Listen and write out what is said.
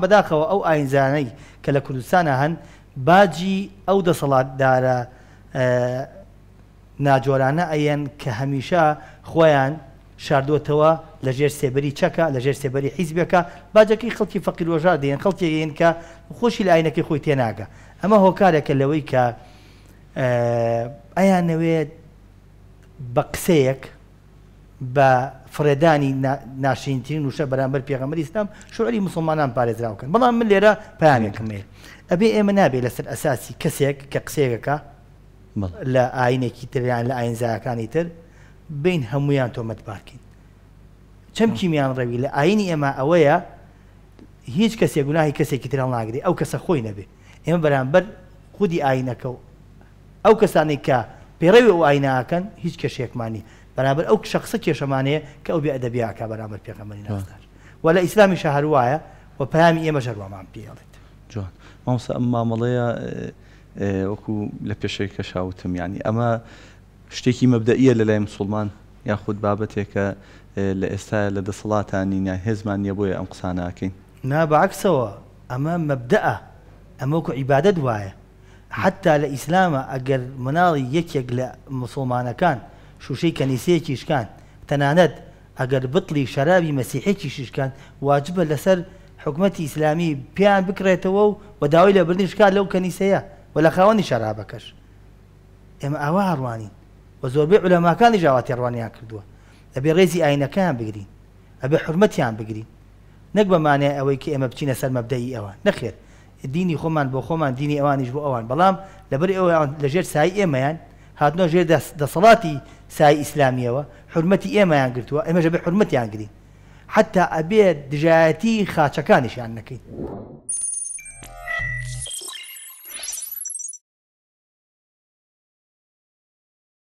بەداخەوە ئەو ئاینزانەی کە لە کوردستانە هەن باجی ئەو دەسەڵاتدارە ناجۆرانە ئەیەن کە هەمیشە خۆیان شاردوتەوە لە ژێر سێبەری چەکە لە ژێر سێبەری حیزبەکە باجەکەی خەڵکی فەقیرۆژار دێن خەڵکیێن کە خۆشی لە ئاینەکەی خۆی تێناگە ئەمە هۆکارێکە لەوەی کە ئەیان نەوێت بە قسەیەک بە فرێدانی ناشینترین وشە بەرامبەر پێغەمەری ئیسلام شعری مسلمانان پارێزراوکەن بەڵام من لێرە پامێکمێ ئەبێ ئێمە نابێت لەسەر ئەساسی کەسێک کە قسێکەکە لە ئاینێکی تریان لە ئاینزایەکانی تر بین هەمویان تۆمەت پاکەین چەم کیمیان ڕەوی لە ئاینی ئێمە ئەوەیە هیچ کەسێک گوناهی کەسێکی ترڵ ناگری ئەو کەسە خۆی نەبێ ئێمە بەرامبەر خودی ئاینەکە و ئەو کەسانی کە پێڕەوی ئەو ئاینەکەن هیچ کەشێکمانی بەرابەر ئەو شخصە کێشەمانەیە کە ئەو بێ ئەدەبیاکە بەرامبەر پێغەمەری ناسدار و لە ئیسلامی شەهروایە و پامی ئێمە ژەروامان پێڵێت جوان مامسە ئەم مامەڵەیە اه، اه، وەکو لە پێشەی کە شاوتم ینی ئەمە شتێکی مەبدەئیە لە لای مسلمان یاخود بابەتێکە اه، لە ئێستا لە دەسەڵاتانینە هێزمان نیە بۆیە ئەم قساناکەین نابعکسەوە ئەمە مەبدەە ئەمەکو عیبادە دوایە حتا لە ئیسلامە ئەگەر مناڵی یەکێک لمسلمان كان شوشەی کەنیسەیەکی شکان تەنانەت ئەگەر بتڵی شەرابی مەسیحێکی ششکان واجبە لەسەر حکومەتی ئیسلامی پیان بکرێتەوە و بەداوای لە بردننی شکات لەو کەنیسەیە و لە خاوەنی شەرابەکەش ئێمە ئاوا هەڕوانین بە زۆربەی علەماکانی ژاواتی ڕوانیان کردووە ئەبێ ڕێزی ئاینەکەیان بگرین ئەبێ حرمەتیان بگرین نەک بەمانێ ئەوەی کە ئێمە بچینە سەر مەبدەی ئەوان نەخێت دینی خۆمان بۆ خۆمان دینی ئەوانیش بۆ ئەوان بەڵام لەبەر ئەوە لەژێر سای ئێمەیان هاتنۆ ژێر دەسەڵاتی سای ئیسلامیەوە حرمەتی ئێمەیان گرتووە ئێمەژە بە حرمەتیان گرین حتا ئەبێ دژایەتی خاچەکانیشیان نەکەین.